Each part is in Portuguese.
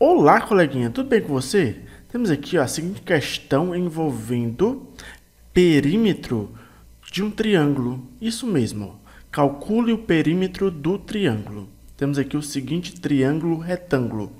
Olá, coleguinha, tudo bem com você? Temos aqui ó, a seguinte questão envolvendo perímetro de um triângulo. Isso mesmo, calcule o perímetro do triângulo. Temos aqui o seguinte triângulo retângulo.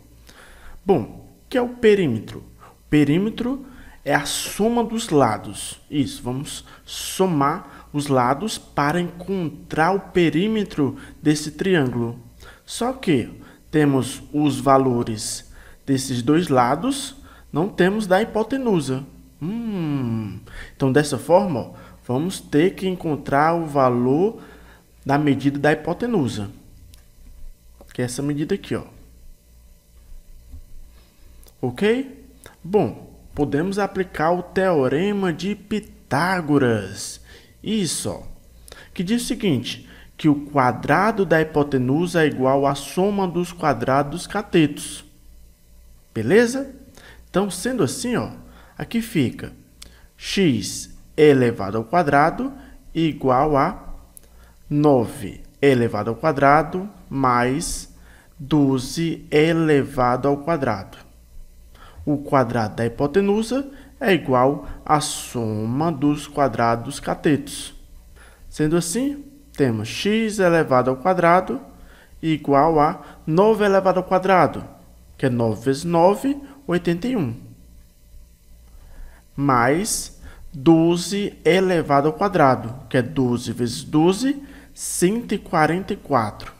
Bom, o que é o perímetro? O perímetro é a soma dos lados. Isso, vamos somar os lados para encontrar o perímetro desse triângulo. Só que temos os valores desses dois lados, não temos da hipotenusa. Hum. Então, dessa forma, ó, vamos ter que encontrar o valor da medida da hipotenusa. Que é essa medida aqui, ó. Ok? Bom, podemos aplicar o teorema de Pitágoras. Isso, ó, que diz o seguinte, que o quadrado da hipotenusa é igual à soma dos quadrados dos catetos. Beleza? Então, sendo assim, ó, aqui fica x elevado ao quadrado igual a 9 elevado ao quadrado mais 12 elevado ao quadrado. O quadrado da hipotenusa é igual à soma dos quadrados dos catetos. Sendo assim, temos x elevado ao quadrado igual a 9 elevado ao quadrado que é 9 vezes 9, 81. Mais 12 elevado ao quadrado, que é 12 vezes 12, 144.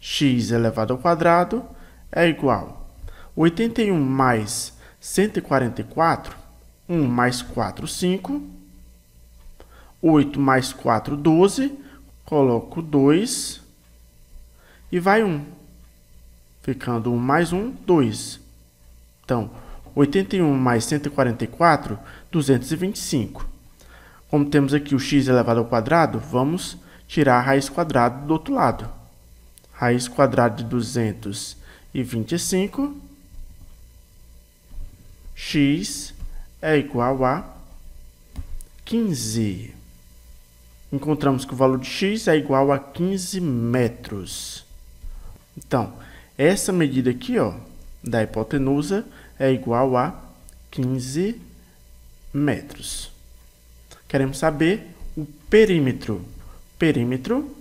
x elevado ao quadrado é igual 81 mais 144, 1 mais 4, 5. 8 mais 4, 12. Coloco 2 e vai 1 ficando 1 mais 1, 2. Então, 81 mais 144, 225. Como temos aqui o x elevado ao quadrado, vamos tirar a raiz quadrada do outro lado. Raiz quadrada de 225, x é igual a 15. Encontramos que o valor de x é igual a 15 metros. Então, essa medida aqui, ó, da hipotenusa é igual a 15 metros. Queremos saber o perímetro. Perímetro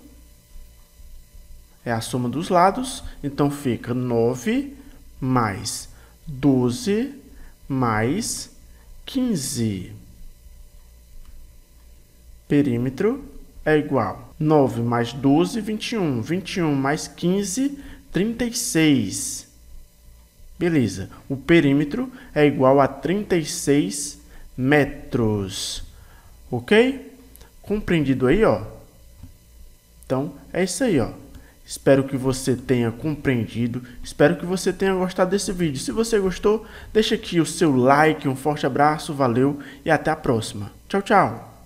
é a soma dos lados, então fica 9 mais 12 mais 15. Perímetro é igual 9 mais 12, 21. 21 mais 15, 36. Beleza. O perímetro é igual a 36 metros. Ok? Compreendido aí, ó? Então, é isso aí, ó. Espero que você tenha compreendido. Espero que você tenha gostado desse vídeo. Se você gostou, deixa aqui o seu like. Um forte abraço, valeu e até a próxima. Tchau, tchau.